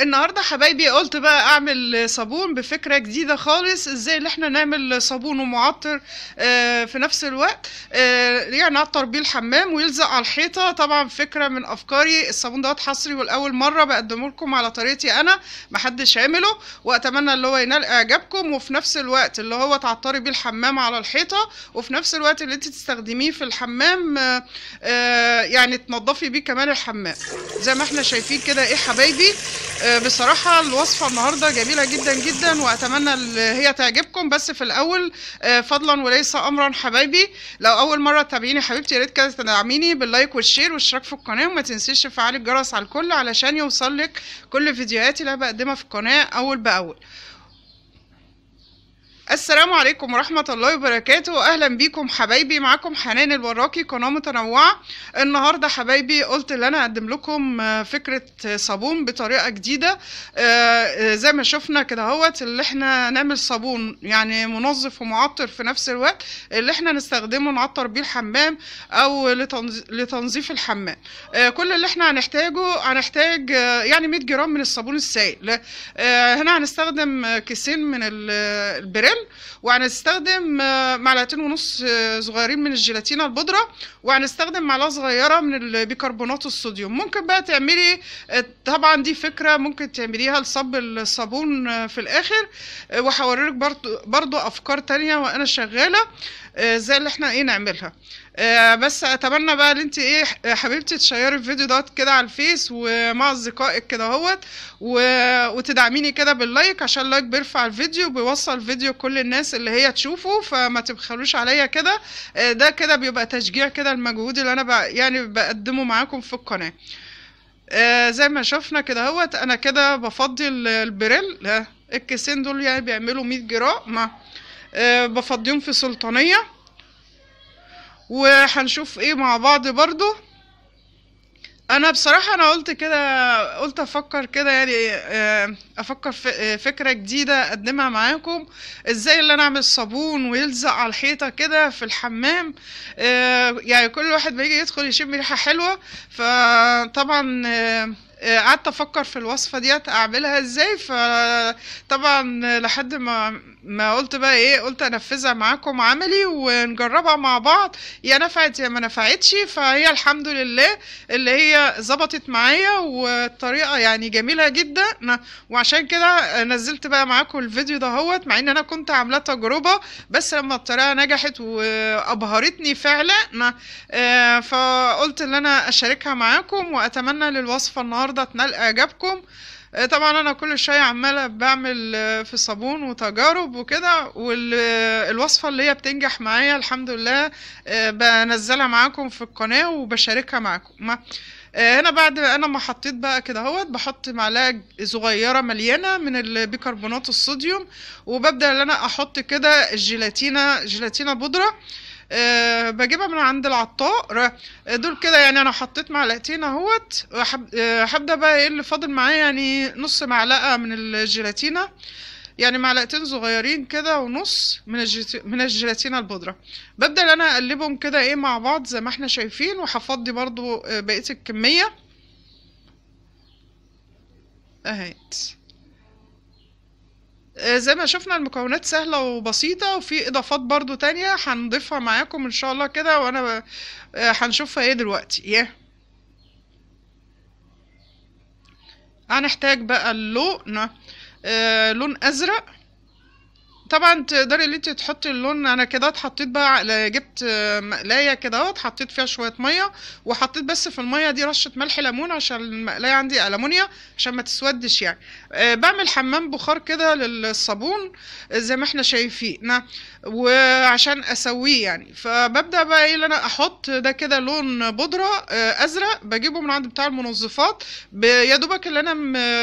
النهارده حبايبي قلت بقى اعمل صابون بفكره جديده خالص ازاي اللي احنا نعمل صابون ومعطر آه، في نفس الوقت آه، يعني نعطر بيه الحمام ويلزق على الحيطه طبعا فكره من افكاري الصابون دوت حصري والاول مره بقدمه لكم على طريقتي انا محدش عمله واتمنى اللي هو ينال اعجابكم وفي نفس الوقت اللي هو تعطري بيه الحمام على الحيطه وفي نفس الوقت اللي انت تستخدميه في الحمام آه، يعني تنضفي بيه كمان الحمام زي ما احنا شايفين كده ايه حبايبي آه، بصراحة الوصفة النهاردة جميلة جدا جدا وأتمنى هي تعجبكم بس في الأول آه، فضلا وليس أمرا حبايبي لو أول مرة تتابعيني حبيبتي يا ريت كده تدعميني باللايك والشير والاشتراك في القناة وما تنسيش تفعلي الجرس على الكل علشان يوصلك كل فيديوهاتي اللي بقدمها في القناة أول بأول السلام عليكم ورحمة الله وبركاته أهلا بيكم حبايبي معاكم حنان الوراكي قناة متنوعة النهاردة حبايبي قلت ان انا اقدم لكم آه، فكرة صابون بطريقة جديدة آه، آه، زي ما شفنا كده اهوت اللي احنا نعمل صابون يعني منظف ومعطر في نفس الوقت اللي احنا نستخدمه نعطر بيه الحمام او لتنظيف الحمام كل اللي احنا هنحتاجه هنحتاج يعني 100 جرام من الصابون السائل هنا هنستخدم كيسين من البريل وهنستخدم آه، معلقتين ونص آه، صغيرين من الجيلاتينة البودرة وهنستخدم معلقة صغيرة من بيكربونات الصوديوم ممكن بقى تعملي آه، طبعا دي فكرة ممكن تعمليها لصب الصابون في الآخر وهوريلك برضو, برضو أفكار تانية وأنا شغالة زي اللي احنا ايه نعملها آه، بس اتمنى بقى ان انت ايه حبيبتي تشيري الفيديو دوت كده على الفيس ومع اصدقائك كده اهوت و... وتدعميني كده باللايك عشان اللايك بيرفع الفيديو بيوصل الفيديو كل الناس اللي هي تشوفه فما تبخلوش عليا كده آه، ده كده بيبقى تشجيع كده المجهود اللي انا بقى يعني بقدمه معاكم في القناه آه زي ما شفنا كده اهوت انا كده بفضي البريل الكيسين دول يعني بيعملوا 100 جرام ما آه بفضيهم في سلطانيه وهنشوف ايه مع بعض برضو انا بصراحه انا قلت كده قلت افكر كده يعني آه، افكر في فكره جديده اقدمها معاكم ازاي اللي انا اعمل صابون ويلزق على الحيطه كده في الحمام آه، يعني كل واحد بيجي يدخل يشم ريحه حلوه فطبعا آه، آه، قعدت افكر في الوصفه ديت اعملها ازاي فطبعا لحد ما ما قلت بقى ايه قلت انفذها معاكم عملي ونجربها مع بعض يا نفعت يا ما نفعتش فهي الحمد لله اللي هي ظبطت معايا والطريقه يعني جميله جدا وعشان كده نزلت بقى معاكم الفيديو ده هوت مع ان انا كنت عامله تجربه بس لما الطريقه نجحت وابهرتني فعلا آه، فقلت ان انا اشاركها معاكم واتمنى للوصفه النهارده النهارده تنال اعجابكم آه، طبعا انا كل شويه عماله بعمل آه، في صابون وتجارب وكده والوصفه آه، اللي هي بتنجح معايا الحمد لله بنزلها معاكم في القناه وبشاركها معاكم هنا بعد انا ما حطيت بقى كده اهوت بحط معلقه صغيره مليانه من البيكربونات الصوديوم وببدا ان انا احط كده الجيلاتينه جيلاتينه بودره آه، بجيبها من عند العطار آه، دول كده يعني انا حطيت معلقتين اهوت هبدا آه، بقى ايه اللي فاضل معايا يعني نص معلقه من الجيلاتينه يعني معلقتين صغيرين كده ونص من من الجيلاتينه البودره ببدا ان انا اقلبهم كده ايه مع بعض زي ما احنا شايفين وهفضي برضو بقيه الكميه اهيت آه، زي ما شفنا المكونات سهلة وبسيطة وفي إضافات برضو تانية هنضيفها معاكم إن شاء الله كده وأنا آه، هنشوفها إيه دلوقتي ياه هنحتاج بقى اللون آه لون أزرق طبعا تقدري ان انت تحطي اللون انا كده اتحطيت بقى جبت مقلايه كده حطيت فيها شويه ميه وحطيت بس في الميه دي رشه ملح ليمون عشان المقلايه عندي الومنيا عشان ما تسودش يعني آه، بعمل حمام بخار كده للصابون آه، زي ما احنا شايفين وعشان اسويه يعني فببدا بقى ايه انا احط ده كده لون بودره آه، ازرق بجيبه من عند بتاع المنظفات يا دوبك اللي انا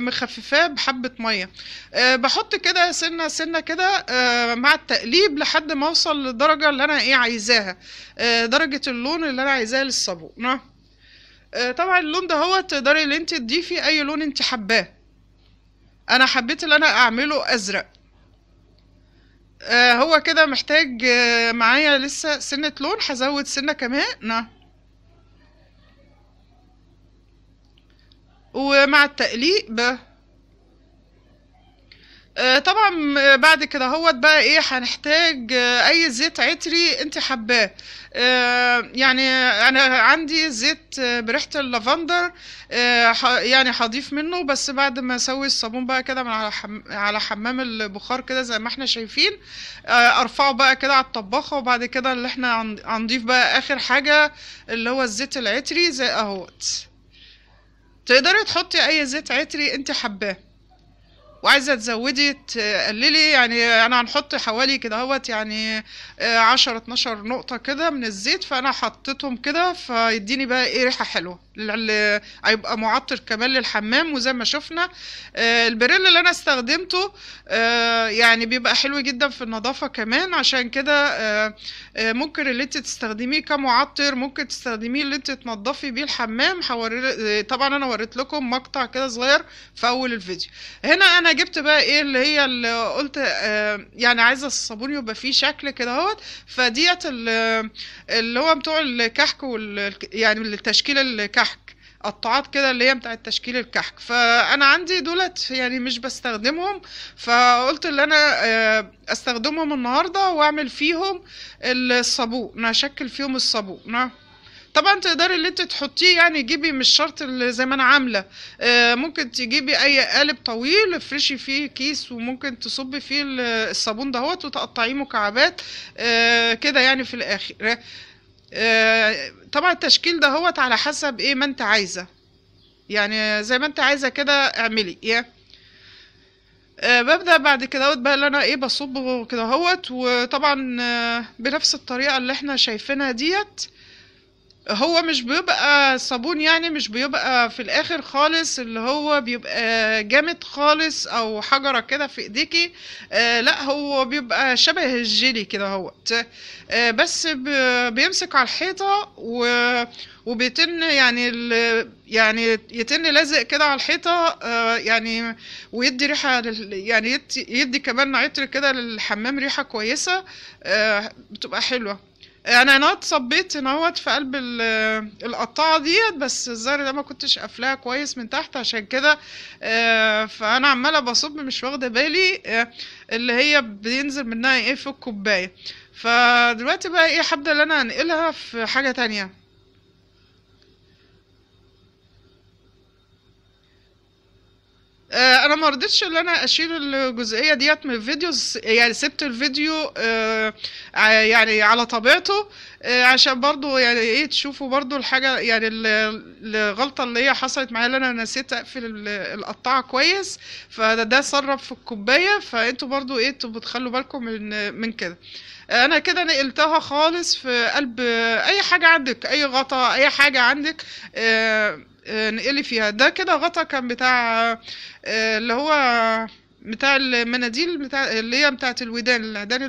مخففاه بحبه ميه بحط كده سنه سنه كده آه، مع التقليب لحد ما اوصل للدرجه اللي انا ايه عايزاها آه، درجه اللون اللي انا عايزاه للصابون نعم. آه، طبعا اللون ده هو تقدري ان انت تضيفي اي لون انت حباه انا حبيت اللي انا اعمله ازرق هو كده محتاج معايا لسه سنة لون هزود سنة كمان نعم. ومع التقليب آه، طبعا آه، بعد كده هوت بقى ايه هنحتاج آه، اي زيت عطري انت حباه يعني انا عندي زيت بريحه اللافندر يعني هضيف منه بس بعد ما اسوي الصابون بقى كده على حم... على حمام البخار كده زي ما احنا شايفين ارفعه بقى كده على الطباخه وبعد كده اللي احنا هنضيف بقى اخر حاجه اللي هو الزيت العطري زي اهوت تقدري تحطي اي زيت عطري انت حباه وعايزه تزودي تقللي يعني انا هنحط حوالي كده اهوت يعني 10 آه، 12 نقطه كده من الزيت فانا حطيتهم كده فيديني بقى ايه ريحه حلوه هيبقى معطر كمان للحمام وزي ما شفنا آه، البريل اللي انا استخدمته آه، يعني بيبقى حلو جدا في النظافه كمان عشان كده آه، ممكن اللي انت تستخدميه كمعطر ممكن تستخدميه اللي انت تنضفي بيه الحمام طبعا انا وريت لكم مقطع كده صغير في اول الفيديو هنا انا جبت بقى ايه اللي هي اللي قلت يعني عايزه الصابون يبقى فيه شكل كده اهوت فديت اللي هو بتوع الكحك يعني التشكيل الكحك قطعات كده اللي هي بتاع تشكيل الكحك فانا عندي دولت يعني مش بستخدمهم فقلت ان انا آه، استخدمهم النهارده واعمل فيهم الصابون اشكل فيهم الصابون نعم. طبعا تقدري اللي انت تحطيه يعني جيبي مش شرط زي ما انا عامله اه ممكن تجيبي اي قالب طويل افرشي فيه كيس وممكن تصبي فيه الصابون دهوت وتقطعيه مكعبات اه كده يعني في الاخر اه طبعا التشكيل ده هوت على حسب ايه ما انت عايزه يعني زي ما انت عايزه كده اعملي يا آه ببدا بعد كده بقى اللي انا ايه بصبه كده هوت وطبعا آه بنفس الطريقه اللي احنا شايفينها ديت هو مش بيبقى صابون يعني مش بيبقى في الاخر خالص اللي هو بيبقى جامد خالص او حجره كده في ايديكي آه، لا هو بيبقى شبه الجيلي كده هو آه، بس بيمسك على الحيطه و وبيتن يعني يعني يتن لازق كده على الحيطه آه، يعني ويدي ريحه يعني يدي, يدي كمان عطر كده للحمام ريحه كويسه بتبقى حلوه يعني انا اتصبيت ان هو في قلب القطاعه ديت بس الزر ده ما كنتش قافلاه كويس من تحت عشان كده آه، فانا عماله بصب مش واخده بالي آه، اللي هي بينزل منها ايه في الكوبايه فدلوقتي بقى ايه حابه ان انا انقلها في حاجه تانية آه، انا ما رضيتش ان انا اشيل الجزئيه ديت من الفيديو يعني سبت الفيديو آه، يعني على طبيعته آه، عشان برضو يعني ايه تشوفوا برضو الحاجه يعني الغلطه اللي هي حصلت معايا اللي انا نسيت اقفل القطاعه كويس فده ده سرب في الكوبايه فانتوا برضو ايه انتوا بتخلوا بالكم من من كده انا كده نقلتها خالص في قلب اي حاجه عندك اي غطا اي حاجه عندك نقلي فيها ده كده غطا كان بتاع آه، اللي هو بتاع المناديل بتاع اللي هي بتاعة الودان العدان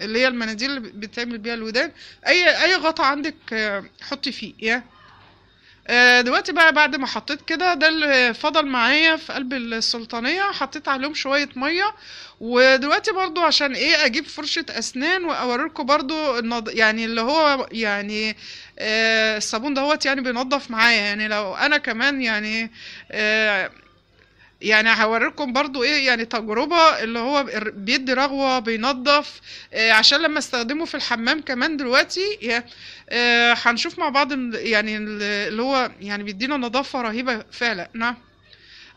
اللي هي المناديل اللي بتعمل بيها الودان اي اي غطا عندك آه، حطي فيه يا آه، دلوقتي بقى بعد ما حطيت كده ده اللي فضل معايا في قلب السلطانية حطيت عليهم شوية مية ودلوقتي برضو عشان ايه اجيب فرشة اسنان واوريكم برضو النض... يعني اللي هو يعني آه الصابون دوت يعني بينضف معايا يعني لو انا كمان يعني آه يعني هوريكم برضو ايه يعني تجربة اللي هو بيدي رغوة بينظف آه عشان لما استخدمه في الحمام كمان دلوقتي آه هنشوف مع بعض يعني اللي هو يعني بيدينا نظافة رهيبة فعلا نعم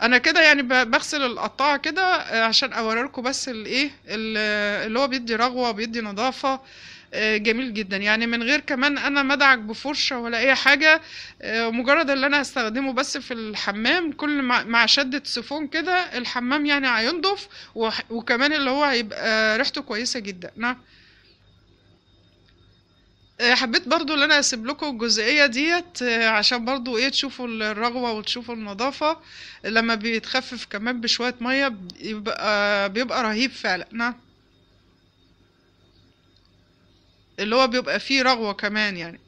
انا كده يعني بغسل القطاعة كده آه، عشان اوريكم بس الايه اللي هو بيدي رغوة بيدي نظافة آه، جميل جدا يعني من غير كمان انا ما ادعك بفرشه ولا اي حاجه آه، مجرد اللي انا استخدمه بس في الحمام كل مع شده سيفون كده الحمام يعني هينضف وكمان اللي هو هيبقى ريحته كويسه جدا نعم آه، حبيت برضو ان انا اسيب لكم الجزئيه ديت عشان برضو ايه تشوفوا الرغوه وتشوفوا النظافه لما بيتخفف كمان بشويه ميه بيبقى بيبقى رهيب فعلا نعم اللي هو بيبقى فيه رغوة كمان يعني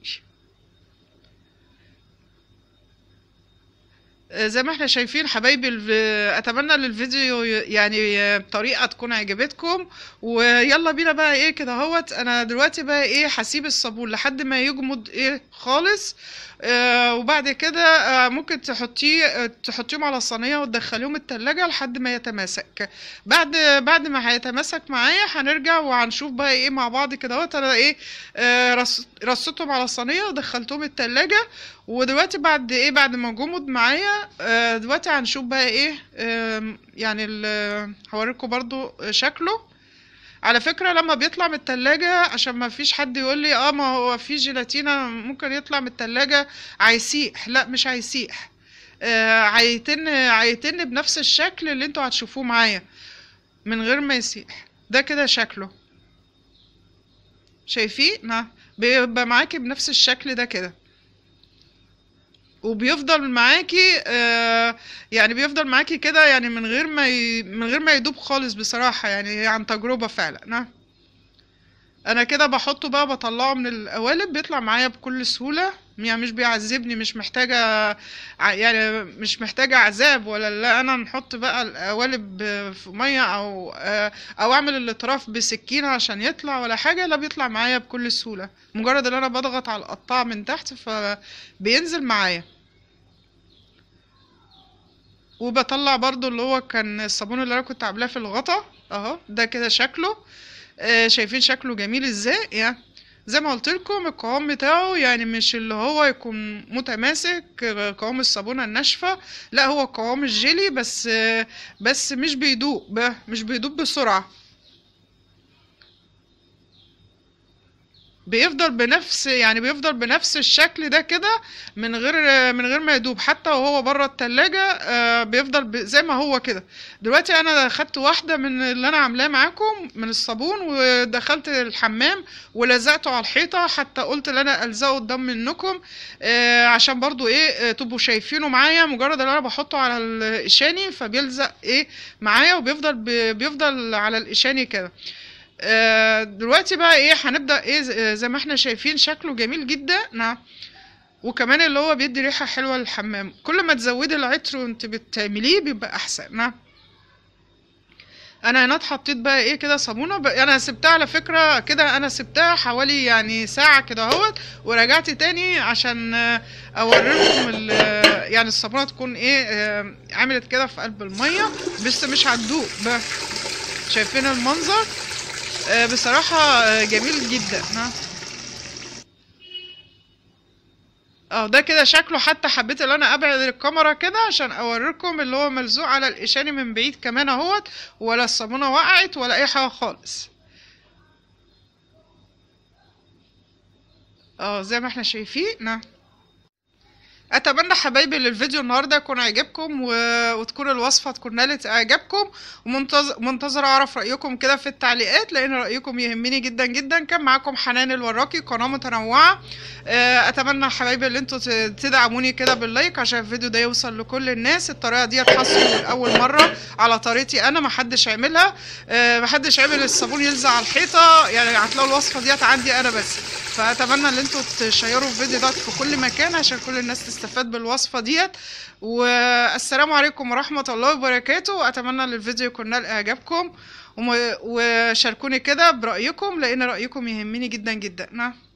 آه، زي ما احنا شايفين حبايبي اتمنى للفيديو يعني بطريقه تكون عجبتكم ويلا بينا بقى ايه كده اهوت انا دلوقتي بقى ايه هسيب الصابون لحد ما يجمد ايه خالص آه وبعد كده آه ممكن تحطيه آه، تحطيهم على الصينيه وتدخليهم التلاجة لحد ما يتماسك بعد بعد ما هيتماسك معايا هنرجع وهنشوف بقى ايه مع بعض كده اهوت انا ايه آه رصيتهم على الصينيه ودخلتهم التلاجة ودلوقتي بعد ايه بعد ما جمد معايا آه، دلوقتي هنشوف بقى ايه يعني هوريكم برضو شكله على فكرة لما بيطلع من التلاجة عشان ما فيش حد يقول لي اه ما هو في جيلاتينا ممكن يطلع من التلاجة هيسيح لا مش هيسيح آه، هيتن آه هيتن بنفس الشكل اللي انتوا هتشوفوه معايا من غير ما يسيح ده كده شكله شايفين بيبقى معاكي بنفس الشكل ده كده وبيفضل معاكي آه، يعني بيفضل معاكي كده يعني من غير ما ي... من غير ما يدوب خالص بصراحة يعني عن تجربة فعلا نعم. انا كده بحطه بقى بطلعه من القوالب بيطلع معايا بكل سهولة يعني مش بيعذبني مش محتاجة يعني مش محتاجة عذاب ولا لا أنا نحط بقى القوالب في مية أو آه، أو أعمل الأطراف بسكينة عشان يطلع ولا حاجة لا بيطلع معايا بكل سهولة مجرد إن أنا بضغط على القطاع من تحت فبينزل معايا وبطلع برضو اللي هو كان الصابون اللي أنا كنت عاملاه في الغطا أهو ده كده شكله آه، شايفين شكله جميل ازاي يعني زي ما قلت لكم القوام بتاعه يعني مش اللي هو يكون متماسك قوام الصابونه الناشفه لا هو قوام الجيلي بس بس مش بيدوب مش بيدوب بسرعه بيفضل بنفس يعني بيفضل بنفس الشكل ده كده من غير من غير ما يدوب حتى وهو بره التلاجة آه، بيفضل زي ما هو كده دلوقتي انا خدت واحدة من اللي انا عاملاه معاكم من الصابون ودخلت الحمام ولزقته على الحيطة حتى قلت ان انا الزقه قدام منكم آه، عشان برضو ايه آه، تبقوا شايفينه معايا مجرد ان انا بحطه على الاشاني فبيلزق ايه معايا وبيفضل بيفضل على الاشاني كده آه، دلوقتي بقى ايه هنبدا ايه آه، زي ما احنا شايفين شكله جميل جدا نعم وكمان اللي هو بيدي ريحه حلوه للحمام كل ما تزودي العطر وانت بتعمليه بيبقى احسن نعم انا هنا حطيت بقى ايه كده صابونه ب... انا سبتها على فكره كده انا سبتها حوالي يعني ساعه كده اهوت ورجعت تاني عشان آه، اوريكم ال... يعني الصابونه تكون ايه عملت كده في قلب الميه بس مش بقى شايفين المنظر آه، بصراحة آه، جميل جدا نعم. اه ده كده شكله حتى حبيت ان انا ابعد الكاميرا كده عشان اوريكم اللي هو ملزوق على القشاني من بعيد كمان اهوت ولا الصابونه وقعت ولا اي حاجه خالص اه زي ما احنا شايفين نعم اتمنى حبايبي الفيديو النهارده يكون عجبكم و... وتكون الوصفه تكون نالت اعجابكم ومنتظر اعرف رايكم كده في التعليقات لان رايكم يهمني جدا جدا كان معاكم حنان الوراقي قناه متنوعه آه، اتمنى حبايبي ان انتم تدعموني كده باللايك عشان الفيديو ده يوصل لكل الناس الطريقه دي هتحصل اول مره على طريقتي انا محدش عملها آه، محدش عمل الصابون يلزق على الحيطه يعني هتلاقوا الوصفه ديت عندي انا بس فاتمنى ان انتم تشيروا الفيديو ده في كل مكان عشان كل الناس تستمتع استفاد بالوصفه ديت والسلام عليكم ورحمه الله وبركاته اتمنى ان الفيديو يكون نال اعجابكم وشاركوني كده برايكم لان رايكم يهمني جدا جدا نعم.